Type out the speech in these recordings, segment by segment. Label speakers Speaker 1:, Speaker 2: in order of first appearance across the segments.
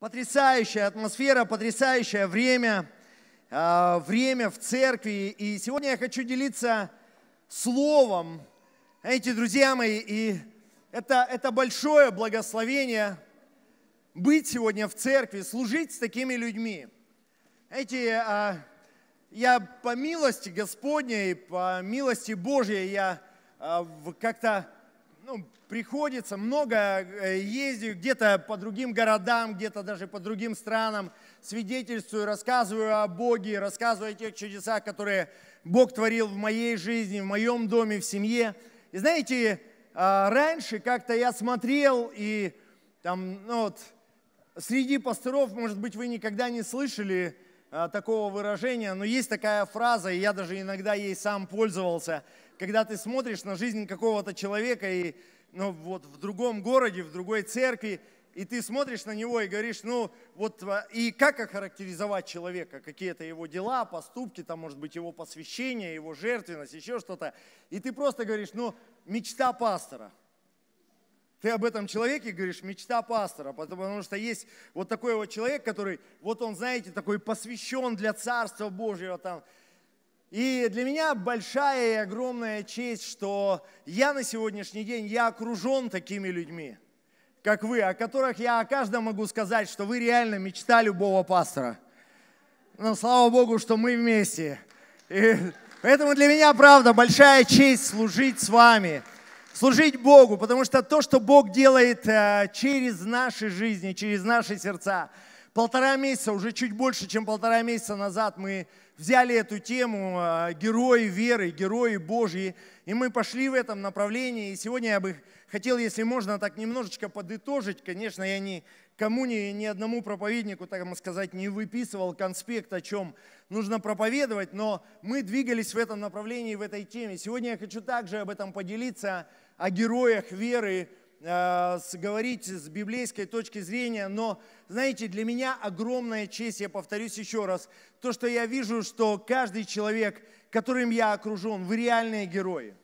Speaker 1: Потрясающая атмосфера, потрясающее время, а, время в церкви. И сегодня я хочу делиться словом. Знаете, друзья мои, и это, это большое благословение быть сегодня в церкви, служить с такими людьми. Знаете, а, я по милости Господней, по милости Божьей, я а, как-то ну, приходится много э, ездить где-то по другим городам, где-то даже по другим странам, свидетельствую, рассказываю о Боге, рассказываю о тех чудесах, которые Бог творил в моей жизни, в моем доме, в семье. И знаете, а, раньше как-то я смотрел и там, ну вот, среди пасторов, может быть, вы никогда не слышали а, такого выражения, но есть такая фраза, и я даже иногда ей сам пользовался – когда ты смотришь на жизнь какого-то человека и ну, вот в другом городе, в другой церкви, и ты смотришь на него и говоришь, ну вот, и как охарактеризовать человека, какие-то его дела, поступки, там может быть его посвящение, его жертвенность, еще что-то. И ты просто говоришь, ну мечта пастора. Ты об этом человеке говоришь, мечта пастора, потому что есть вот такой вот человек, который, вот он, знаете, такой посвящен для Царства Божьего, там, и для меня большая и огромная честь, что я на сегодняшний день, я окружен такими людьми, как вы, о которых я о каждом могу сказать, что вы реально мечта любого пастора. Но ну, слава Богу, что мы вместе. И поэтому для меня, правда, большая честь служить с вами, служить Богу, потому что то, что Бог делает э, через наши жизни, через наши сердца, полтора месяца, уже чуть больше, чем полтора месяца назад мы взяли эту тему а, герои веры, герои Божьи, и мы пошли в этом направлении. И сегодня я бы хотел, если можно, так немножечко подытожить. Конечно, я ни кому ни, ни одному проповеднику, так сказать, не выписывал конспект, о чем нужно проповедовать, но мы двигались в этом направлении, в этой теме. Сегодня я хочу также об этом поделиться, о героях веры, э, говорить с библейской точки зрения, но, знаете, для меня огромная честь, я повторюсь еще раз, то, что я вижу, что каждый человек, которым я окружен, вы реальные герои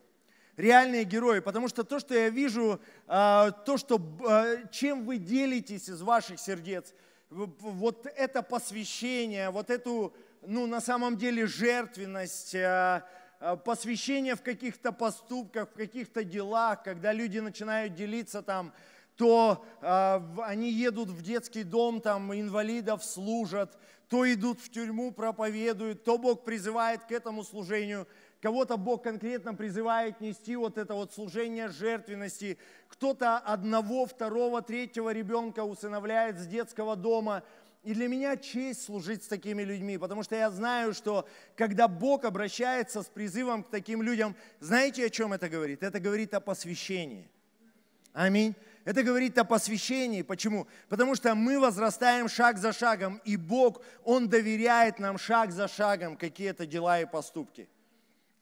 Speaker 1: реальные герои, потому что то, что я вижу, э, то, что, э, чем вы делитесь из ваших сердец, вот это посвящение, вот эту, ну, на самом деле, жертвенность, э, Э, посвящение в каких-то поступках, в каких-то делах, когда люди начинают делиться там, то э, они едут в детский дом, там инвалидов служат, то идут в тюрьму, проповедуют, то Бог призывает к этому служению, кого-то Бог конкретно призывает нести вот это вот служение жертвенности, кто-то одного, второго, третьего ребенка усыновляет с детского дома – и для меня честь служить с такими людьми, потому что я знаю, что когда Бог обращается с призывом к таким людям, знаете, о чем это говорит? Это говорит о посвящении. Аминь. Это говорит о посвящении. Почему? Потому что мы возрастаем шаг за шагом, и Бог, Он доверяет нам шаг за шагом какие-то дела и поступки.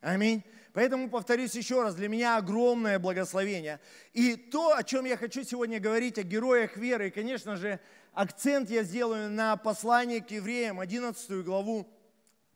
Speaker 1: Аминь. Поэтому повторюсь еще раз, для меня огромное благословение. И то, о чем я хочу сегодня говорить, о героях веры, и, конечно же, акцент я сделаю на послание к евреям, 11 главу.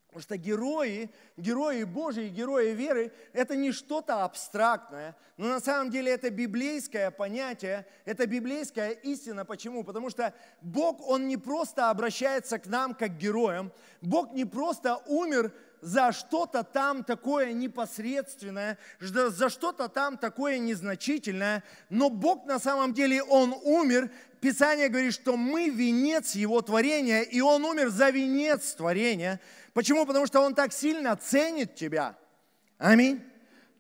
Speaker 1: Потому что герои, герои Божьи, герои веры, это не что-то абстрактное, но на самом деле это библейское понятие, это библейская истина. Почему? Потому что Бог, Он не просто обращается к нам как героям, Бог не просто умер за что-то там такое непосредственное, за что-то там такое незначительное, но Бог на самом деле, Он умер. Писание говорит, что мы венец Его творения, и Он умер за венец творения. Почему? Потому что Он так сильно ценит тебя. Аминь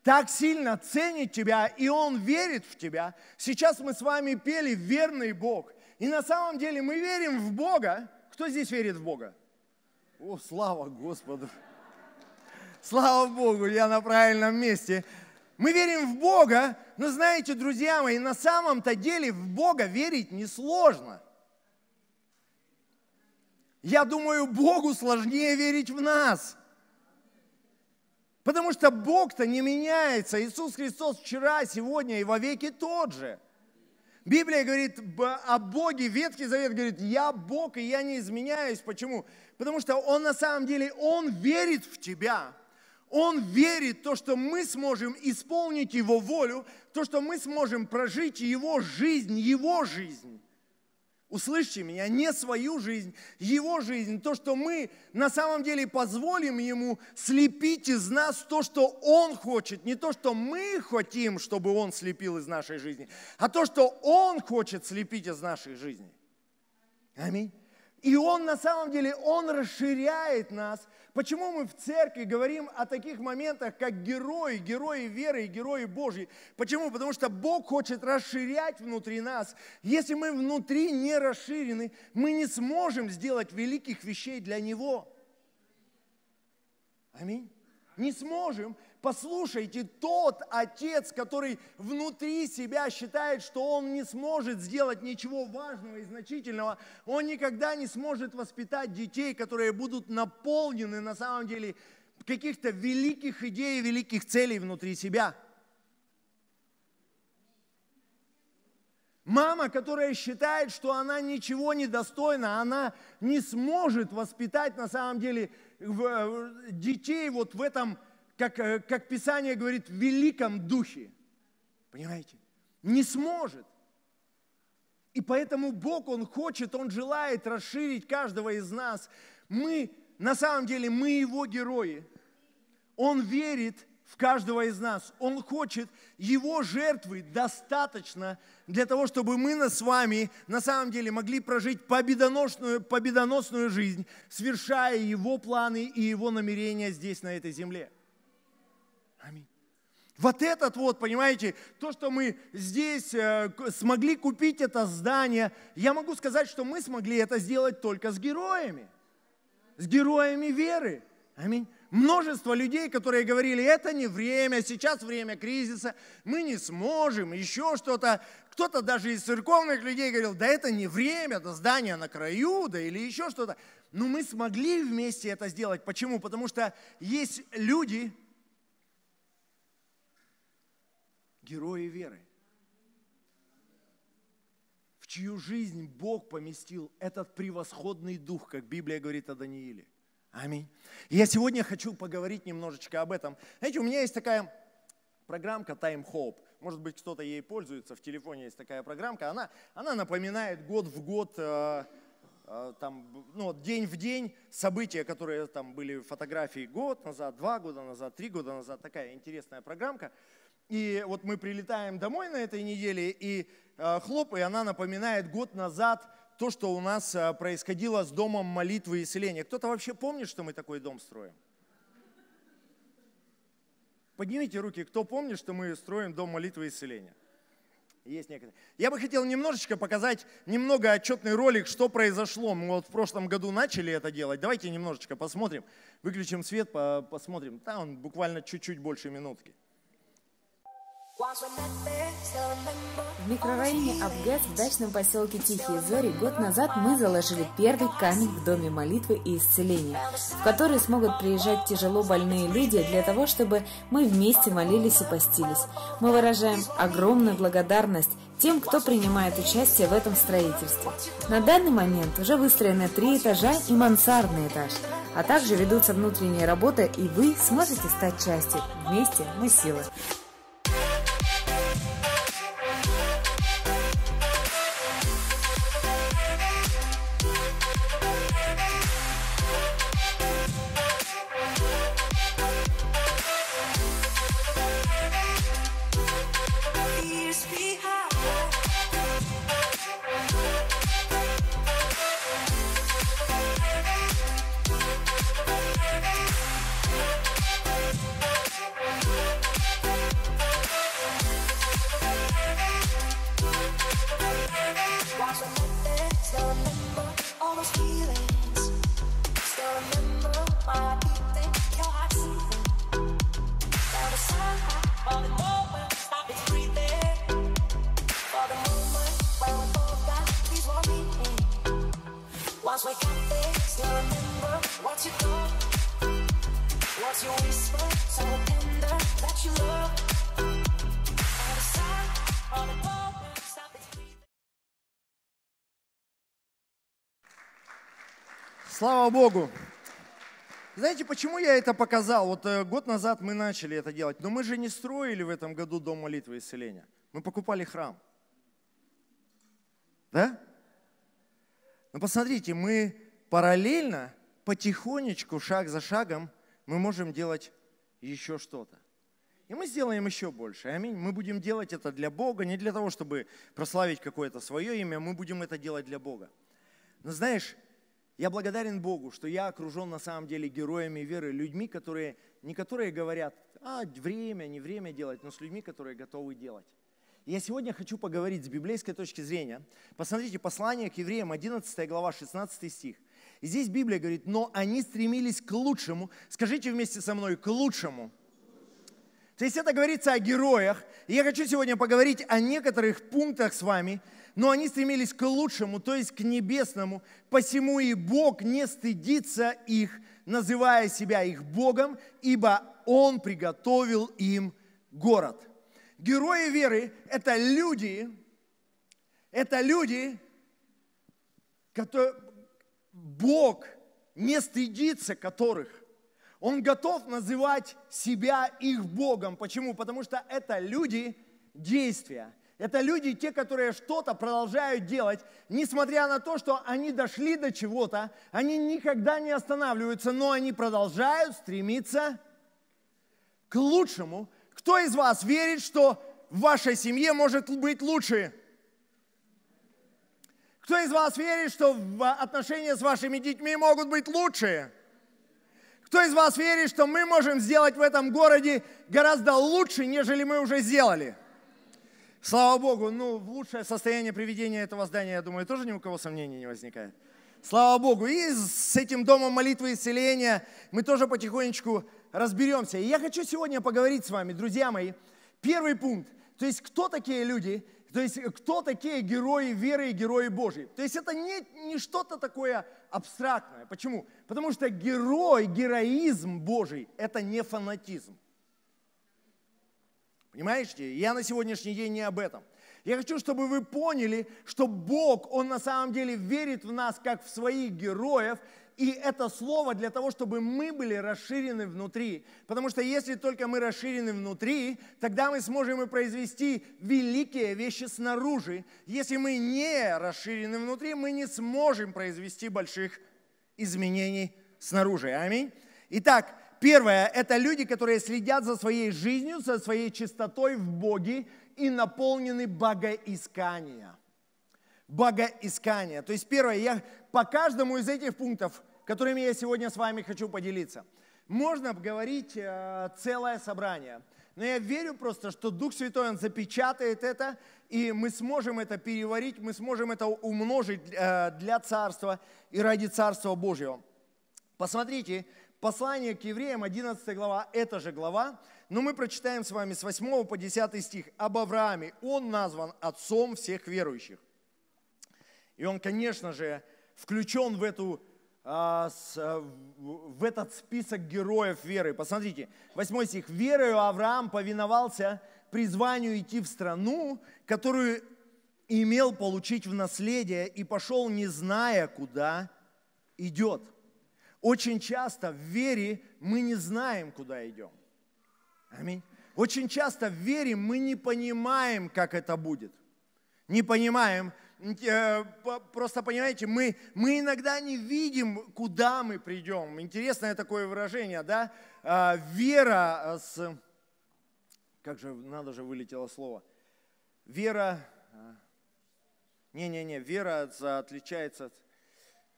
Speaker 1: так сильно ценит тебя, и Он верит в тебя. Сейчас мы с вами пели «Верный Бог». И на самом деле мы верим в Бога. Кто здесь верит в Бога? О, слава Господу! Слава Богу, я на правильном месте. Мы верим в Бога, но знаете, друзья мои, на самом-то деле в Бога верить несложно. Я думаю, Богу сложнее верить в нас. Потому что Бог-то не меняется. Иисус Христос вчера, сегодня и вовеки тот же. Библия говорит о Боге, Ветхий Завет говорит, я Бог, и я не изменяюсь. Почему? Потому что Он на самом деле, Он верит в тебя – он верит в то, что мы сможем исполнить Его волю, то, что мы сможем прожить Его жизнь, Его жизнь. Услышьте меня, не свою жизнь, Его жизнь, то, что мы на самом деле позволим Ему слепить из нас то, что Он хочет, не то, что мы хотим, чтобы Он слепил из нашей жизни, а то, что Он хочет слепить из нашей жизни. Аминь. И Он на самом деле, Он расширяет нас. Почему мы в церкви говорим о таких моментах, как герои, герои веры и герои Божьи? Почему? Потому что Бог хочет расширять внутри нас. Если мы внутри не расширены, мы не сможем сделать великих вещей для Него. Аминь. Не сможем послушайте, тот отец, который внутри себя считает, что он не сможет сделать ничего важного и значительного, он никогда не сможет воспитать детей, которые будут наполнены на самом деле каких-то великих идей, и великих целей внутри себя. Мама, которая считает, что она ничего не достойна, она не сможет воспитать на самом деле э, детей вот в этом как, э, как Писание говорит, в великом духе. Понимаете? Не сможет. И поэтому Бог, Он хочет, Он желает расширить каждого из нас. Мы, на самом деле, мы Его герои. Он верит в каждого из нас. Он хочет, Его жертвы достаточно для того, чтобы мы нас с вами, на самом деле, могли прожить победоносную, победоносную жизнь, свершая Его планы и Его намерения здесь, на этой земле. Аминь. Вот этот вот, понимаете, то, что мы здесь э, смогли купить это здание, я могу сказать, что мы смогли это сделать только с героями, с героями веры. Аминь. Множество людей, которые говорили, это не время, сейчас время кризиса, мы не сможем, еще что-то. Кто-то даже из церковных людей говорил, да это не время, да здание на краю, да или еще что-то. Но мы смогли вместе это сделать. Почему? Потому что есть люди, герои веры, в чью жизнь Бог поместил этот превосходный дух, как Библия говорит о Данииле. Аминь. я сегодня хочу поговорить немножечко об этом. Знаете, у меня есть такая программка Time Hope. Может быть, кто-то ей пользуется, в телефоне есть такая программка. Она, она напоминает год в год, э, э, там, ну, день в день события, которые там были фотографии год назад, два года назад, три года назад. Такая интересная программка. И вот мы прилетаем домой на этой неделе, и э, хлоп, и она напоминает год назад то, что у нас э, происходило с домом молитвы и исцеления. Кто-то вообще помнит, что мы такой дом строим? Поднимите руки, кто помнит, что мы строим дом молитвы и исцеления? Есть некоторые. Я бы хотел немножечко показать, немного отчетный ролик, что произошло. Мы вот в прошлом году начали это делать. Давайте немножечко посмотрим. Выключим свет, посмотрим. Да, он буквально чуть-чуть больше минутки. В микрорайоне Абгаз в дачном поселке Тихие Зори год назад мы заложили первый камень в Доме молитвы и исцеления, в который смогут приезжать тяжело больные люди для того, чтобы мы вместе молились и постились. Мы выражаем огромную благодарность тем, кто принимает участие в этом строительстве. На данный момент уже выстроены три этажа и мансардный этаж, а также ведутся внутренние работы, и вы сможете стать частью. Вместе мы сила. Слава Богу! Знаете, почему я это показал? Вот э, год назад мы начали это делать, но мы же не строили в этом году дом молитвы и исцеления. Мы покупали храм. Да? Но посмотрите, мы параллельно, потихонечку, шаг за шагом, мы можем делать еще что-то. И мы сделаем еще больше. Аминь. Мы будем делать это для Бога, не для того, чтобы прославить какое-то свое имя. Мы будем это делать для Бога. Но знаешь, я благодарен Богу, что я окружен на самом деле героями веры, людьми, которые, не которые говорят, а, время, не время делать, но с людьми, которые готовы делать. я сегодня хочу поговорить с библейской точки зрения. Посмотрите, послание к евреям, 11 глава, 16 стих. И здесь Библия говорит, но они стремились к лучшему. Скажите вместе со мной, к лучшему. То есть это говорится о героях. И я хочу сегодня поговорить о некоторых пунктах с вами, но они стремились к лучшему, то есть к небесному, посему и Бог не стыдится их, называя себя их Богом, ибо Он приготовил им город. Герои веры – это люди, это люди, которые Бог не стыдится которых. Он готов называть себя их Богом. Почему? Потому что это люди действия – это люди, те, которые что-то продолжают делать, несмотря на то, что они дошли до чего-то, они никогда не останавливаются, но они продолжают стремиться к лучшему. Кто из вас верит, что в вашей семье может быть лучше? Кто из вас верит, что отношения с вашими детьми могут быть лучше? Кто из вас верит, что мы можем сделать в этом городе гораздо лучше, нежели мы уже сделали? Слава Богу, ну, в лучшее состояние приведения этого здания, я думаю, тоже ни у кого сомнений не возникает. Слава Богу. И с этим домом молитвы исцеления мы тоже потихонечку разберемся. И я хочу сегодня поговорить с вами, друзья мои. Первый пункт. То есть кто такие люди? То есть кто такие герои веры и герои Божьи? То есть это не, не что-то такое абстрактное. Почему? Потому что герой, героизм Божий – это не фанатизм. Понимаете? Я на сегодняшний день не об этом. Я хочу, чтобы вы поняли, что Бог, Он на самом деле верит в нас, как в своих героев, и это слово для того, чтобы мы были расширены внутри. Потому что если только мы расширены внутри, тогда мы сможем и произвести великие вещи снаружи. Если мы не расширены внутри, мы не сможем произвести больших изменений снаружи. Аминь. Итак, Первое – это люди, которые следят за своей жизнью, за своей чистотой в Боге и наполнены богоискания. Богоискания. То есть первое, я по каждому из этих пунктов, которыми я сегодня с вами хочу поделиться, можно говорить э, целое собрание. Но я верю просто, что Дух Святой, Он запечатает это, и мы сможем это переварить, мы сможем это умножить э, для Царства и ради Царства Божьего. Посмотрите, Послание к евреям, 11 глава, это же глава, но мы прочитаем с вами с 8 по 10 стих об Аврааме. Он назван отцом всех верующих. И он, конечно же, включен в, эту, а, а, в этот список героев веры. Посмотрите, 8 стих. «Верою Авраам повиновался призванию идти в страну, которую имел получить в наследие, и пошел, не зная, куда идет». Очень часто в вере мы не знаем, куда идем. Аминь. Очень часто в вере мы не понимаем, как это будет. Не понимаем. Э, просто понимаете, мы, мы иногда не видим, куда мы придем. Интересное такое выражение, да? А, вера э, с... Как же, надо же, вылетело слово. Вера... А, не-не-не, вера отличается от...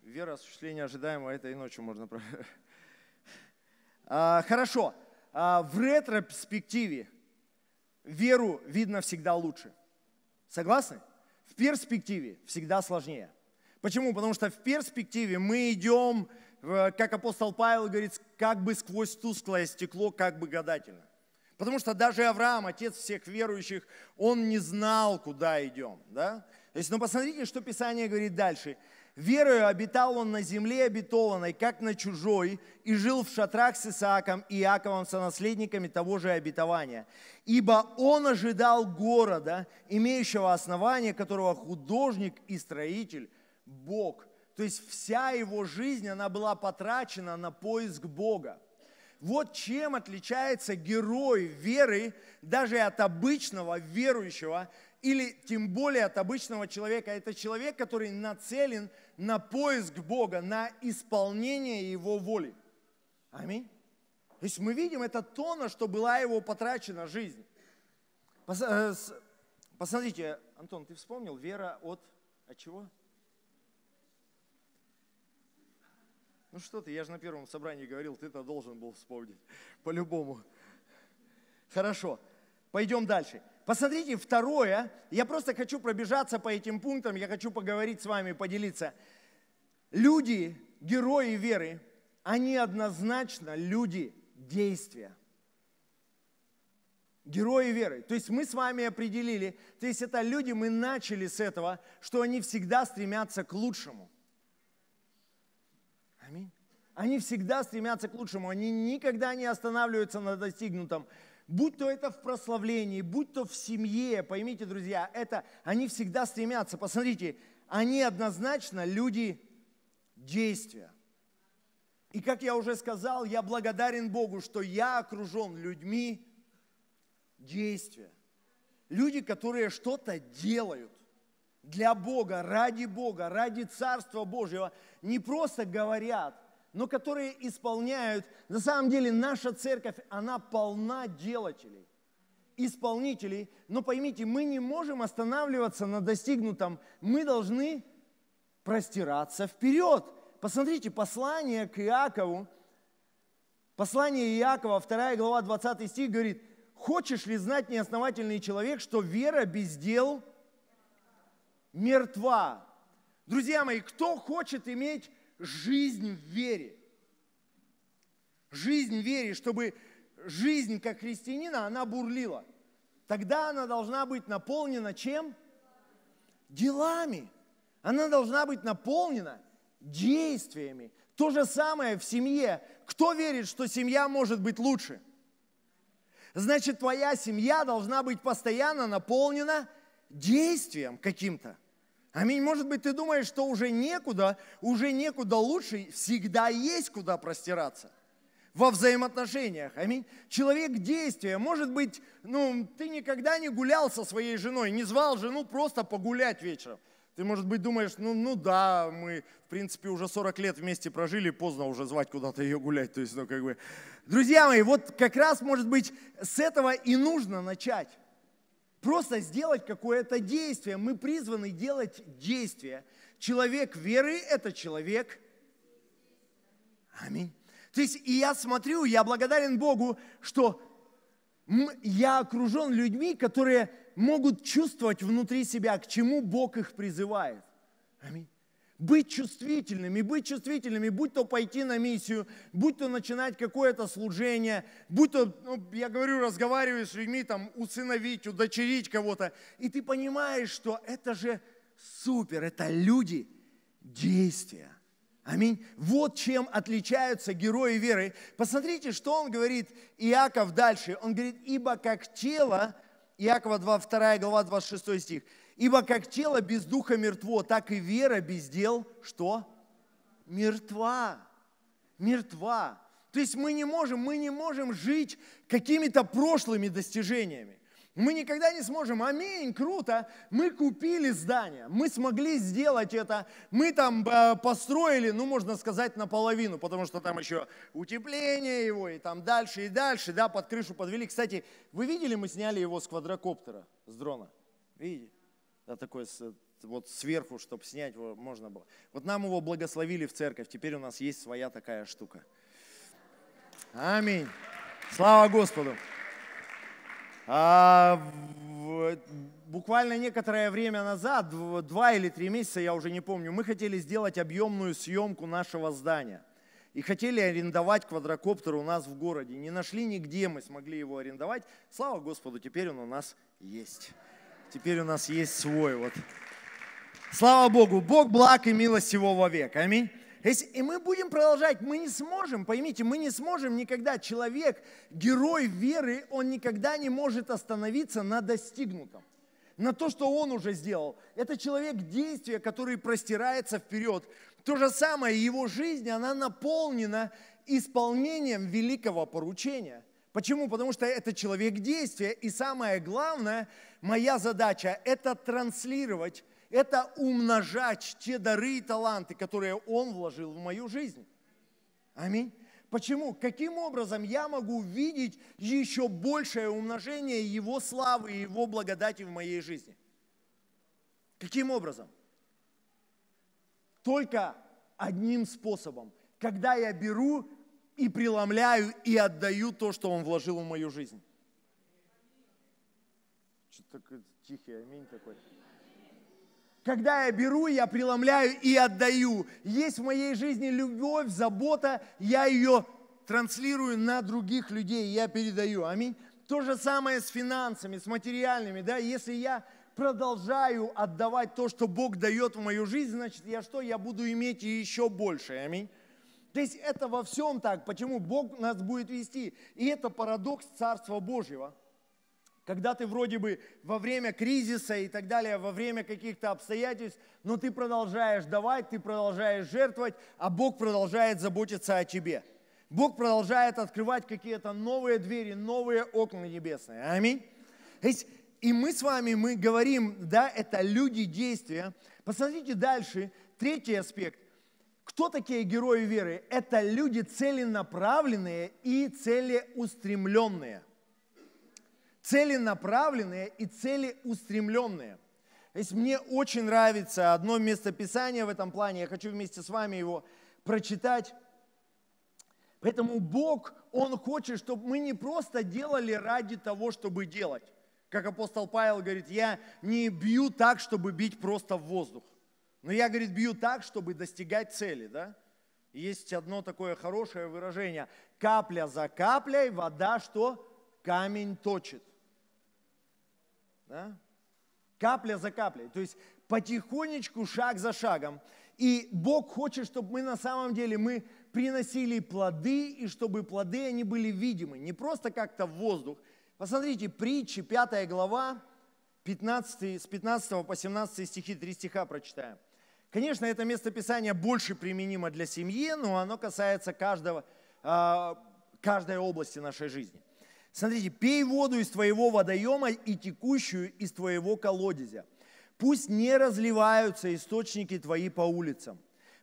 Speaker 1: Вера осуществления ожидаемого этой ночью можно проверить. А, хорошо. А, в ретроспективе веру видно всегда лучше. Согласны? В перспективе всегда сложнее. Почему? Потому что в перспективе мы идем, как апостол Павел говорит, как бы сквозь тусклое стекло, как бы гадательно. Потому что даже Авраам, отец всех верующих, он не знал, куда идем. Да? То есть, ну посмотрите, что Писание говорит дальше. Верою обитал он на земле обетованной, как на чужой, и жил в шатрах с Исааком и Иаковом, наследниками того же обетования. Ибо он ожидал города, имеющего основание, которого художник и строитель – Бог. То есть вся его жизнь, она была потрачена на поиск Бога. Вот чем отличается герой веры даже от обычного верующего, или тем более от обычного человека. Это человек, который нацелен на поиск Бога, на исполнение Его воли. Аминь. То есть мы видим, это то, на что была его потрачена жизнь. Э, посмотрите, Антон, ты вспомнил, вера от, от чего? Ну что ты, я же на первом собрании говорил, ты это должен был вспомнить. По-любому. Хорошо, пойдем дальше. Посмотрите, второе, я просто хочу пробежаться по этим пунктам, я хочу поговорить с вами, поделиться. Люди, герои веры, они однозначно люди действия. Герои веры. То есть мы с вами определили, то есть это люди, мы начали с этого, что они всегда стремятся к лучшему. Аминь. Они всегда стремятся к лучшему, они никогда не останавливаются на достигнутом будь то это в прославлении, будь то в семье, поймите, друзья, это они всегда стремятся. Посмотрите, они однозначно люди действия. И как я уже сказал, я благодарен Богу, что я окружен людьми действия. Люди, которые что-то делают для Бога, ради Бога, ради Царства Божьего, не просто говорят, но которые исполняют. На самом деле наша церковь, она полна делателей, исполнителей. Но поймите, мы не можем останавливаться на достигнутом. Мы должны простираться вперед. Посмотрите, послание к Иакову, послание Иакова, 2 глава, 20 стих говорит, «Хочешь ли знать, неосновательный человек, что вера без дел мертва?» Друзья мои, кто хочет иметь жизнь в вере. Жизнь в вере, чтобы жизнь как христианина, она бурлила. Тогда она должна быть наполнена чем? Делами. Она должна быть наполнена действиями. То же самое в семье. Кто верит, что семья может быть лучше? Значит, твоя семья должна быть постоянно наполнена действием каким-то. Аминь. Может быть, ты думаешь, что уже некуда, уже некуда лучше, всегда есть куда простираться во взаимоотношениях. Аминь. Человек действия. Может быть, ну, ты никогда не гулял со своей женой, не звал жену просто погулять вечером. Ты, может быть, думаешь, ну, ну да, мы, в принципе, уже 40 лет вместе прожили, поздно уже звать куда-то ее гулять. То есть, ну, как бы... Друзья мои, вот как раз, может быть, с этого и нужно начать просто сделать какое-то действие. Мы призваны делать действия. Человек веры – это человек. Аминь. То есть, и я смотрю, я благодарен Богу, что я окружен людьми, которые могут чувствовать внутри себя, к чему Бог их призывает. Аминь. Быть чувствительными, быть чувствительными, будь то пойти на миссию, будь то начинать какое-то служение, будь то, ну, я говорю, разговариваю с людьми, там, усыновить, удочерить кого-то, и ты понимаешь, что это же супер, это люди действия. Аминь. Вот чем отличаются герои веры. Посмотрите, что он говорит Иаков дальше. Он говорит, ибо как тело, Иакова 2, 2 глава, 26 стих, Ибо как тело без духа мертво, так и вера без дел, что? Мертва. Мертва. То есть мы не можем, мы не можем жить какими-то прошлыми достижениями. Мы никогда не сможем. Аминь, круто. Мы купили здание, мы смогли сделать это, мы там э, построили, ну, можно сказать, наполовину, потому что там еще утепление его, и там дальше, и дальше, да, под крышу подвели. Кстати, вы видели, мы сняли его с квадрокоптера, с дрона? Видите? да, такой вот сверху, чтобы снять его можно было. Вот нам его благословили в церковь, теперь у нас есть своя такая штука. Аминь. Слава Господу. А, в, буквально некоторое время назад, два или три месяца, я уже не помню, мы хотели сделать объемную съемку нашего здания. И хотели арендовать квадрокоптер у нас в городе. Не нашли нигде, мы смогли его арендовать. Слава Господу, теперь он у нас есть. Теперь у нас есть свой. Вот. Слава Богу, Бог благ и милость его вовек. Аминь. и мы будем продолжать, мы не сможем, поймите, мы не сможем никогда. Человек, герой веры, он никогда не может остановиться на достигнутом, на то, что он уже сделал. Это человек действия, который простирается вперед. То же самое, его жизнь, она наполнена исполнением великого поручения – Почему? Потому что это человек действия. И самое главное, моя задача – это транслировать, это умножать те дары и таланты, которые Он вложил в мою жизнь. Аминь. Почему? Каким образом я могу видеть еще большее умножение Его славы и Его благодати в моей жизни? Каким образом? Только одним способом. Когда я беру и преломляю и отдаю то, что Он вложил в мою жизнь. Что-то такой тихий аминь такой. Когда я беру, я преломляю и отдаю. Есть в моей жизни любовь, забота, я ее транслирую на других людей, я передаю. Аминь. То же самое с финансами, с материальными, да, если я продолжаю отдавать то, что Бог дает в мою жизнь, значит, я что? Я буду иметь еще больше. Аминь. То есть это во всем так, почему Бог нас будет вести. И это парадокс Царства Божьего. Когда ты вроде бы во время кризиса и так далее, во время каких-то обстоятельств, но ты продолжаешь давать, ты продолжаешь жертвовать, а Бог продолжает заботиться о тебе. Бог продолжает открывать какие-то новые двери, новые окна небесные. Аминь. И мы с вами, мы говорим, да, это люди действия. Посмотрите дальше, третий аспект – кто такие герои веры? Это люди целенаправленные и целеустремленные. Целенаправленные и целеустремленные. То есть мне очень нравится одно местописание в этом плане, я хочу вместе с вами его прочитать. Поэтому Бог, Он хочет, чтобы мы не просто делали ради того, чтобы делать. Как апостол Павел говорит, я не бью так, чтобы бить просто в воздух. Но ну, я, говорит, бью так, чтобы достигать цели, да? Есть одно такое хорошее выражение. Капля за каплей вода что? Камень точит. Да? Капля за каплей. То есть потихонечку, шаг за шагом. И Бог хочет, чтобы мы на самом деле, мы приносили плоды, и чтобы плоды, они были видимы. Не просто как-то в воздух. Посмотрите, притчи, 5 глава, 15, с 15 по 17 стихи, 3 стиха прочитаем. Конечно, это место писания больше применимо для семьи, но оно касается каждого, а, каждой области нашей жизни. Смотрите, пей воду из твоего водоема и текущую из твоего колодезя. Пусть не разливаются источники твои по улицам,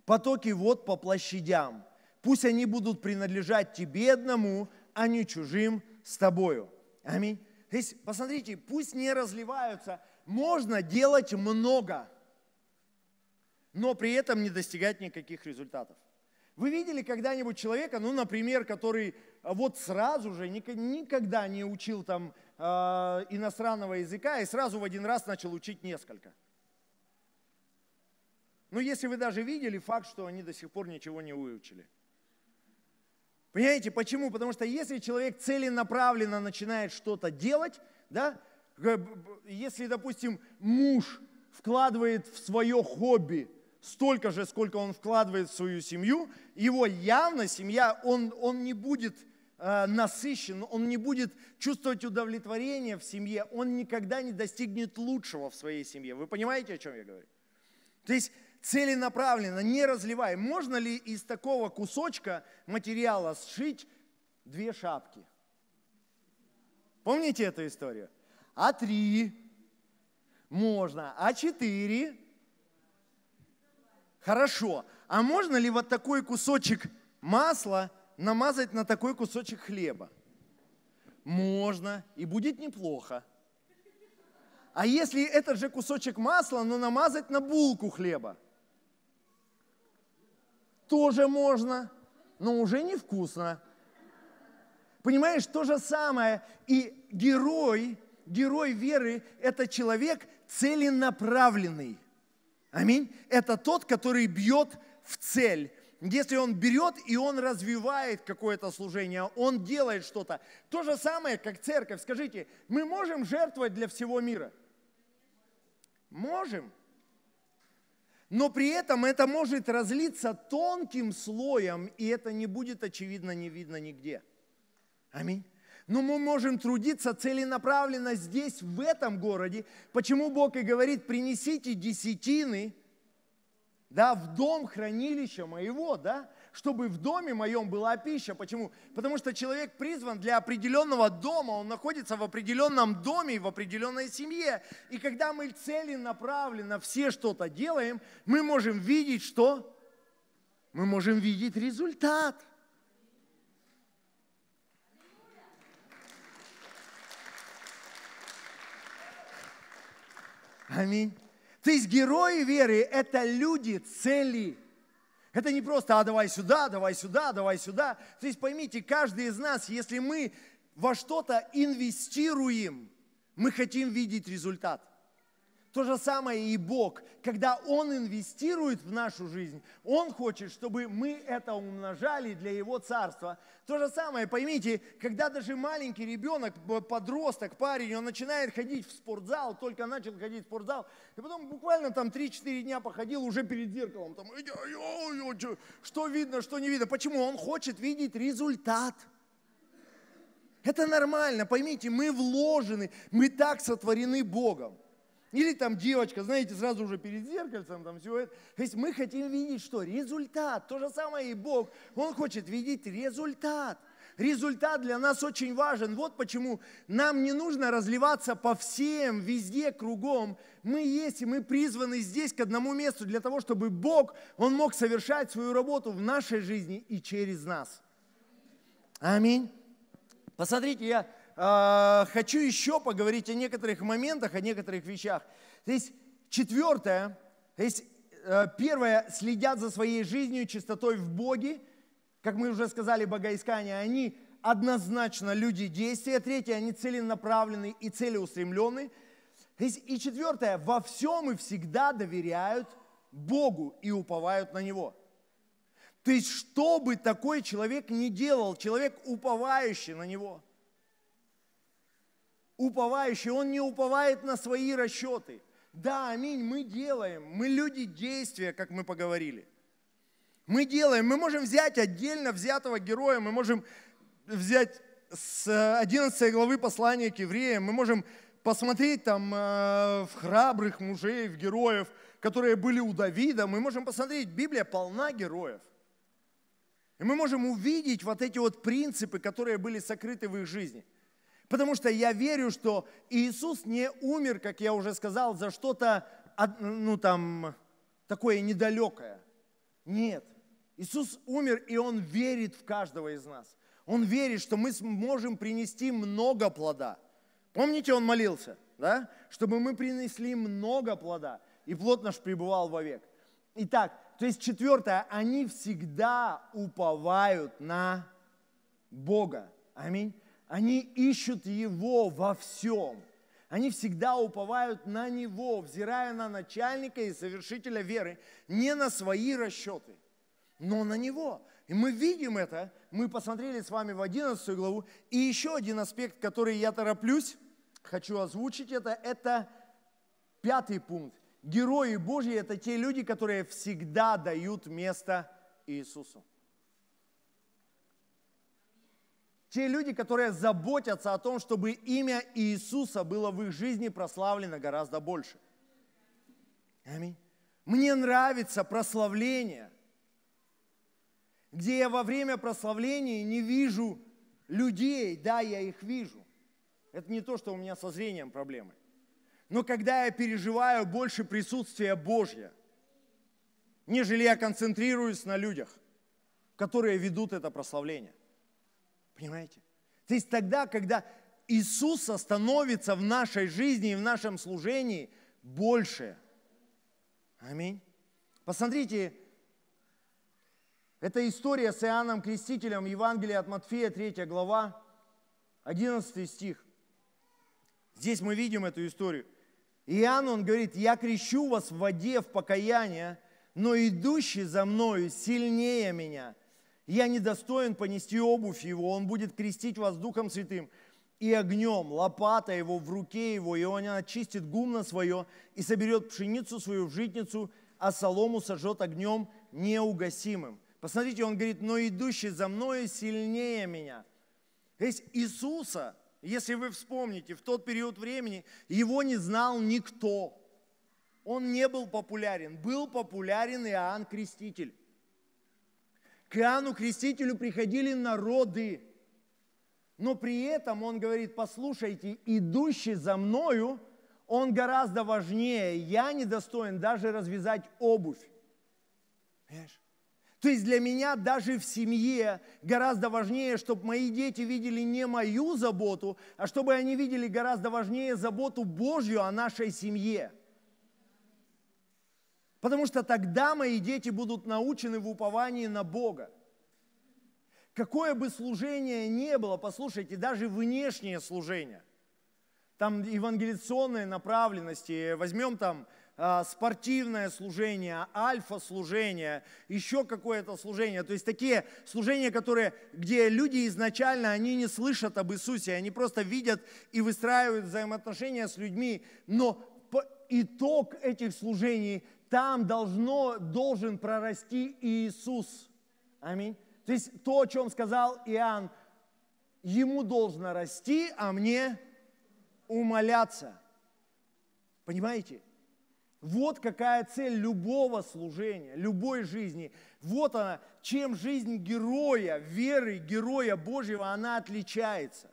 Speaker 1: потоки вод по площадям. Пусть они будут принадлежать тебе одному, а не чужим с тобою. Аминь. То есть, посмотрите, пусть не разливаются. Можно делать много – но при этом не достигать никаких результатов. Вы видели когда-нибудь человека, ну, например, который э, вот сразу же никогда не учил там э, иностранного языка и сразу в один раз начал учить несколько? Ну, если вы даже видели, факт, что они до сих пор ничего не выучили. Понимаете, почему? Потому что если человек целенаправленно начинает что-то делать, да, если, допустим, муж вкладывает в свое хобби столько же, сколько он вкладывает в свою семью, его явно семья, он, он не будет э, насыщен, он не будет чувствовать удовлетворение в семье, он никогда не достигнет лучшего в своей семье. Вы понимаете, о чем я говорю? То есть целенаправленно, не разливай. Можно ли из такого кусочка материала сшить две шапки? Помните эту историю? А три? Можно. А четыре? Хорошо, а можно ли вот такой кусочек масла намазать на такой кусочек хлеба? Можно, и будет неплохо. А если этот же кусочек масла, но намазать на булку хлеба? Тоже можно, но уже невкусно. Понимаешь, то же самое. И герой, герой веры – это человек целенаправленный – Аминь. Это тот, который бьет в цель. Если он берет и он развивает какое-то служение, он делает что-то. То же самое, как церковь. Скажите, мы можем жертвовать для всего мира? Можем. Но при этом это может разлиться тонким слоем, и это не будет очевидно, не видно нигде. Аминь но мы можем трудиться целенаправленно здесь, в этом городе. Почему Бог и говорит, принесите десятины, да, в дом хранилища моего, да, чтобы в доме моем была пища. Почему? Потому что человек призван для определенного дома, он находится в определенном доме и в определенной семье. И когда мы целенаправленно все что-то делаем, мы можем видеть что? Мы можем видеть результат – Аминь. То есть герои веры – это люди цели. Это не просто «а давай сюда, давай сюда, давай сюда». То есть поймите, каждый из нас, если мы во что-то инвестируем, мы хотим видеть результат – то же самое и Бог. Когда Он инвестирует в нашу жизнь, Он хочет, чтобы мы это умножали для Его Царства. То же самое, поймите, когда даже маленький ребенок, подросток, парень, он начинает ходить в спортзал, только начал ходить в спортзал, и потом буквально там 3-4 дня походил уже перед зеркалом, там, что видно, что не видно. Почему? Он хочет видеть результат. Это нормально, поймите, мы вложены, мы так сотворены Богом. Или там девочка, знаете, сразу уже перед зеркальцем там все это. То есть мы хотим видеть что? Результат. То же самое и Бог. Он хочет видеть результат. Результат для нас очень важен. Вот почему нам не нужно разливаться по всем, везде, кругом. Мы есть, и мы призваны здесь к одному месту для того, чтобы Бог, Он мог совершать свою работу в нашей жизни и через нас. Аминь. Посмотрите, я а, хочу еще поговорить о некоторых моментах, о некоторых вещах. То есть четвертое, то есть э, первое, следят за своей жизнью, чистотой в Боге. Как мы уже сказали, богоискание, они однозначно люди действия. Третье, они целенаправлены и целеустремлены. И четвертое, во всем и всегда доверяют Богу и уповают на Него. То есть, что бы такой человек ни делал, человек, уповающий на Него – уповающий, он не уповает на свои расчеты. Да, аминь, мы делаем, мы люди действия, как мы поговорили. Мы делаем, мы можем взять отдельно взятого героя, мы можем взять с 11 главы послания к евреям, мы можем посмотреть там э, в храбрых мужей, в героев, которые были у Давида, мы можем посмотреть, Библия полна героев. И мы можем увидеть вот эти вот принципы, которые были сокрыты в их жизни – Потому что я верю, что Иисус не умер, как я уже сказал, за что-то, ну там, такое недалекое. Нет. Иисус умер, и Он верит в каждого из нас. Он верит, что мы сможем принести много плода. Помните, Он молился, да? Чтобы мы принесли много плода, и плод наш пребывал вовек. Итак, то есть четвертое, они всегда уповают на Бога. Аминь. Они ищут Его во всем. Они всегда уповают на Него, взирая на начальника и совершителя веры, не на свои расчеты, но на Него. И мы видим это, мы посмотрели с вами в 11 главу. И еще один аспект, который я тороплюсь, хочу озвучить это, это пятый пункт. Герои Божьи – это те люди, которые всегда дают место Иисусу. Те люди, которые заботятся о том, чтобы имя Иисуса было в их жизни прославлено гораздо больше. Аминь. Мне нравится прославление, где я во время прославления не вижу людей, да, я их вижу. Это не то, что у меня со зрением проблемы. Но когда я переживаю больше присутствия Божье, нежели я концентрируюсь на людях, которые ведут это прославление – Понимаете? То есть тогда, когда Иисуса становится в нашей жизни и в нашем служении больше. Аминь. Посмотрите, эта история с Иоанном Крестителем, Евангелие от Матфея, 3 глава, 11 стих. Здесь мы видим эту историю. Иоанн, он говорит, я крещу вас в воде, в покаяние, но идущий за мною сильнее меня – я недостоин понести обувь его, он будет крестить вас Духом Святым и огнем, лопата его в руке его, и он очистит гумно свое, и соберет пшеницу свою в житницу, а солому сожжет огнем неугасимым. Посмотрите, он говорит, но идущий за мною сильнее меня. То есть Иисуса, если вы вспомните, в тот период времени его не знал никто. Он не был популярен. Был популярен Иоанн Креститель. К Иоанну Крестителю приходили народы. Но при этом он говорит, послушайте, идущий за мною, он гораздо важнее. Я недостоин даже развязать обувь. Понимаешь? То есть для меня даже в семье гораздо важнее, чтобы мои дети видели не мою заботу, а чтобы они видели гораздо важнее заботу Божью о нашей семье – Потому что тогда мои дети будут научены в уповании на Бога. Какое бы служение ни было, послушайте, даже внешнее служение, там евангелиционные направленности, возьмем там а, спортивное служение, альфа-служение, еще какое-то служение. То есть такие служения, которые, где люди изначально, они не слышат об Иисусе, они просто видят и выстраивают взаимоотношения с людьми, но итог этих служений там должно, должен прорасти Иисус. Аминь. То есть то, о чем сказал Иоанн, ему должно расти, а мне умоляться. Понимаете? Вот какая цель любого служения, любой жизни. Вот она, чем жизнь героя, веры, героя Божьего, она отличается.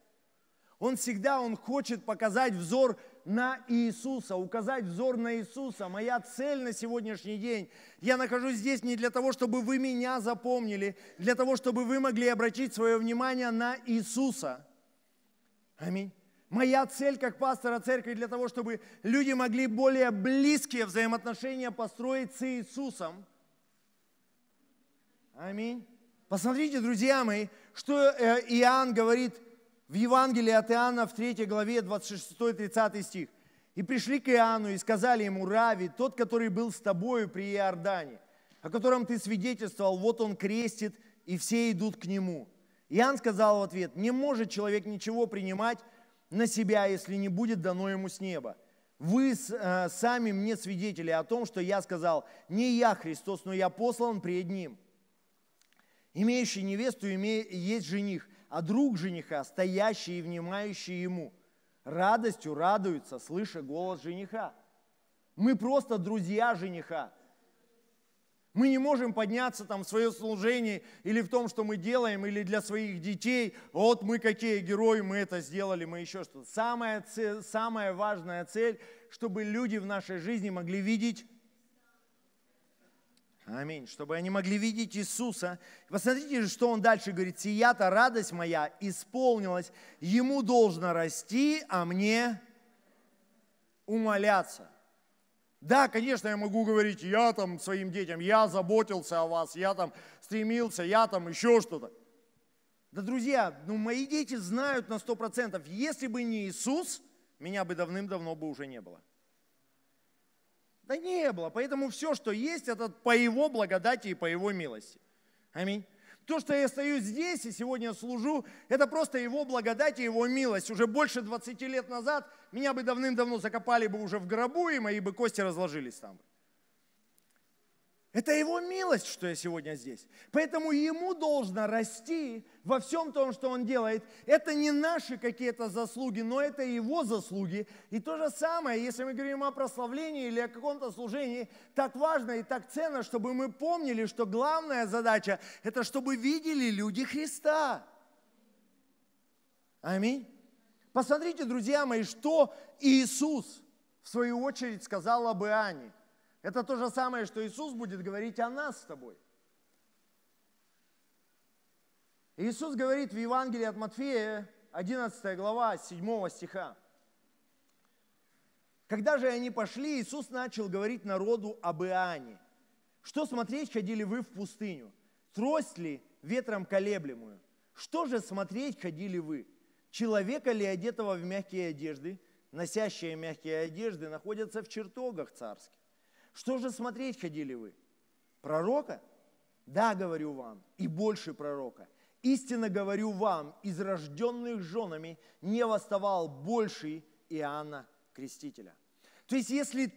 Speaker 1: Он всегда, он хочет показать взор на Иисуса, указать взор на Иисуса. Моя цель на сегодняшний день, я нахожусь здесь не для того, чтобы вы меня запомнили, для того, чтобы вы могли обратить свое внимание на Иисуса. Аминь. Моя цель как пастора церкви для того, чтобы люди могли более близкие взаимоотношения построить с Иисусом. Аминь. Посмотрите, друзья мои, что э, Иоанн говорит – в Евангелии от Иоанна в 3 главе 26-30 стих. «И пришли к Иоанну и сказали ему, Рави, тот, который был с тобою при Иордане, о котором ты свидетельствовал, вот он крестит, и все идут к нему». Иоанн сказал в ответ, «Не может человек ничего принимать на себя, если не будет дано ему с неба. Вы э, сами мне свидетели о том, что я сказал, не я Христос, но я послан пред ним. Имеющий невесту имеет есть жених, а друг жениха, стоящий и внимающий ему, радостью радуется, слыша голос жениха. Мы просто друзья жениха. Мы не можем подняться там в свое служение или в том, что мы делаем, или для своих детей. Вот мы какие герои, мы это сделали, мы еще что-то. Самая, цель, самая важная цель, чтобы люди в нашей жизни могли видеть Аминь. Чтобы они могли видеть Иисуса. Посмотрите же, что он дальше говорит. «Сията радость моя исполнилась, ему должно расти, а мне умоляться». Да, конечно, я могу говорить, я там своим детям, я заботился о вас, я там стремился, я там еще что-то. Да, друзья, ну мои дети знают на сто процентов, если бы не Иисус, меня бы давным-давно бы уже не было. Да не было. Поэтому все, что есть, это по Его благодати и по Его милости. Аминь. То, что я стою здесь и сегодня служу, это просто Его благодать и Его милость. Уже больше 20 лет назад меня бы давным-давно закопали бы уже в гробу, и мои бы кости разложились там. Это его милость, что я сегодня здесь. Поэтому ему должно расти во всем том, что он делает. Это не наши какие-то заслуги, но это его заслуги. И то же самое, если мы говорим о прославлении или о каком-то служении, так важно и так ценно, чтобы мы помнили, что главная задача – это чтобы видели люди Христа. Аминь. Посмотрите, друзья мои, что Иисус в свою очередь сказал об Иоанне – это то же самое, что Иисус будет говорить о нас с тобой. Иисус говорит в Евангелии от Матфея, 11 глава, 7 стиха. Когда же они пошли, Иисус начал говорить народу об Иоанне. Что смотреть ходили вы в пустыню? Трость ли ветром колеблемую? Что же смотреть ходили вы? Человека ли, одетого в мягкие одежды? Носящие мягкие одежды находятся в чертогах царских. Что же смотреть ходили вы? Пророка? Да, говорю вам, и больше пророка. Истинно говорю вам, из рожденных женами не восставал больше Иоанна Крестителя. То есть, если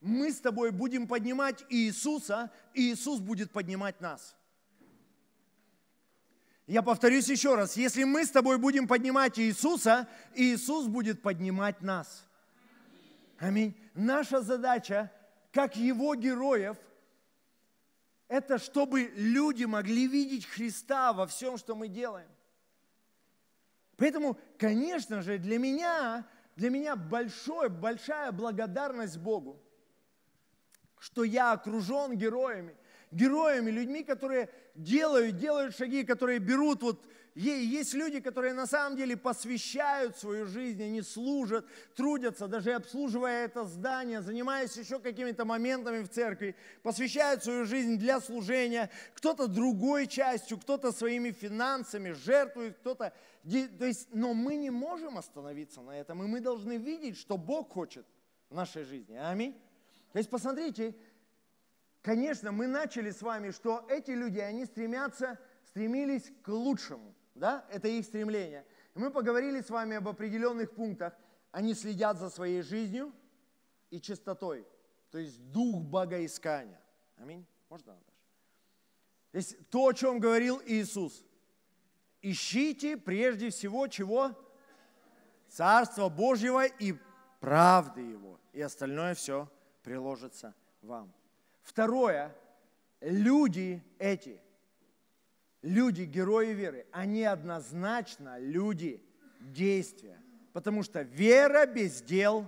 Speaker 1: мы с тобой будем поднимать Иисуса, Иисус будет поднимать нас. Я повторюсь еще раз, если мы с тобой будем поднимать Иисуса, Иисус будет поднимать нас. Аминь. Наша задача как его героев, это чтобы люди могли видеть Христа во всем, что мы делаем. Поэтому, конечно же, для меня, для меня большой, большая благодарность Богу, что я окружен героями, героями, людьми, которые делают, делают шаги, которые берут вот есть люди, которые на самом деле посвящают свою жизнь, они служат, трудятся, даже обслуживая это здание, занимаясь еще какими-то моментами в церкви, посвящают свою жизнь для служения, кто-то другой частью, кто-то своими финансами, жертвует, кто-то... То есть, но мы не можем остановиться на этом, и мы должны видеть, что Бог хочет в нашей жизни. Аминь. То есть, посмотрите, конечно, мы начали с вами, что эти люди, они стремятся стремились к лучшему да, это их стремление. Мы поговорили с вами об определенных пунктах. Они следят за своей жизнью и чистотой, то есть дух богоискания. Аминь. Можно, Наташа? Здесь то, о чем говорил Иисус. Ищите прежде всего чего? Царство Божьего и правды Его. И остальное все приложится вам. Второе. Люди эти люди, герои веры, они однозначно люди действия. Потому что вера без дел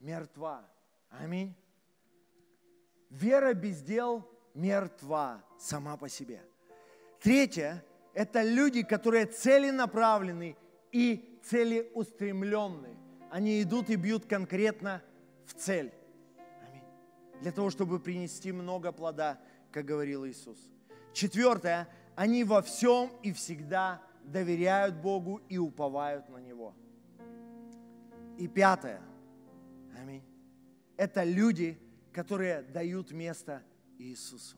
Speaker 1: мертва. Аминь. Вера без дел мертва сама по себе. Третье – это люди, которые целенаправлены и целеустремленны. Они идут и бьют конкретно в цель. Аминь. Для того, чтобы принести много плода, как говорил Иисус. Четвертое, они во всем и всегда доверяют Богу и уповают на Него. И пятое, аминь, это люди, которые дают место Иисусу,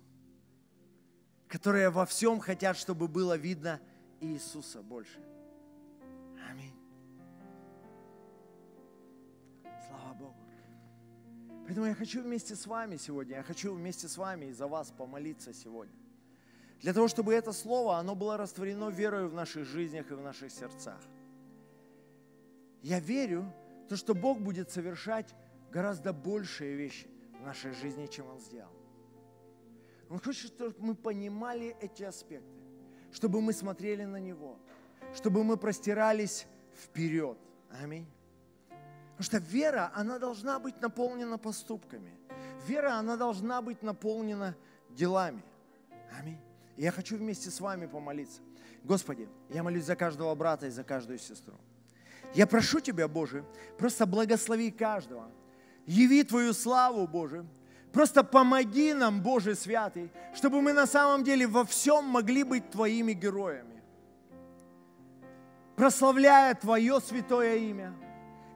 Speaker 1: которые во всем хотят, чтобы было видно Иисуса больше. Аминь. Слава Богу. Поэтому я хочу вместе с вами сегодня, я хочу вместе с вами и за вас помолиться сегодня. Для того, чтобы это слово, оно было растворено верою в наших жизнях и в наших сердцах. Я верю, то, что Бог будет совершать гораздо большие вещи в нашей жизни, чем Он сделал. Он хочет, чтобы мы понимали эти аспекты, чтобы мы смотрели на Него, чтобы мы простирались вперед. Аминь. Потому что вера, она должна быть наполнена поступками. Вера, она должна быть наполнена делами. Аминь я хочу вместе с вами помолиться. Господи, я молюсь за каждого брата и за каждую сестру. Я прошу Тебя, Боже, просто благослови каждого. Яви Твою славу, Боже. Просто помоги нам, Боже святый, чтобы мы на самом деле во всем могли быть Твоими героями. Прославляя Твое святое имя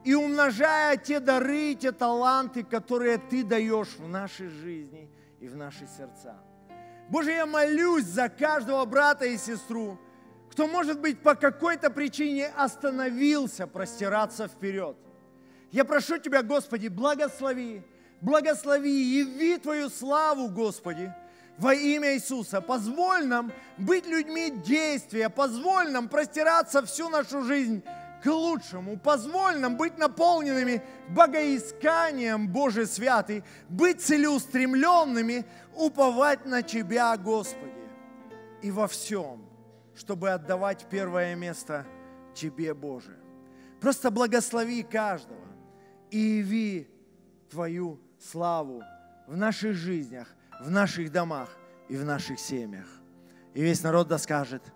Speaker 1: и умножая те дары, те таланты, которые Ты даешь в нашей жизни и в наши сердца. Боже, я молюсь за каждого брата и сестру, кто, может быть, по какой-то причине остановился простираться вперед. Я прошу Тебя, Господи, благослови, благослови, яви Твою славу, Господи, во имя Иисуса. Позволь нам быть людьми действия, позволь нам простираться всю нашу жизнь к лучшему. Позволь нам быть наполненными богоисканием Божий святый, быть целеустремленными, уповать на Тебя, Господи, и во всем, чтобы отдавать первое место Тебе, Боже. Просто благослови каждого и яви Твою славу в наших жизнях, в наших домах и в наших семьях. И весь народ да скажет –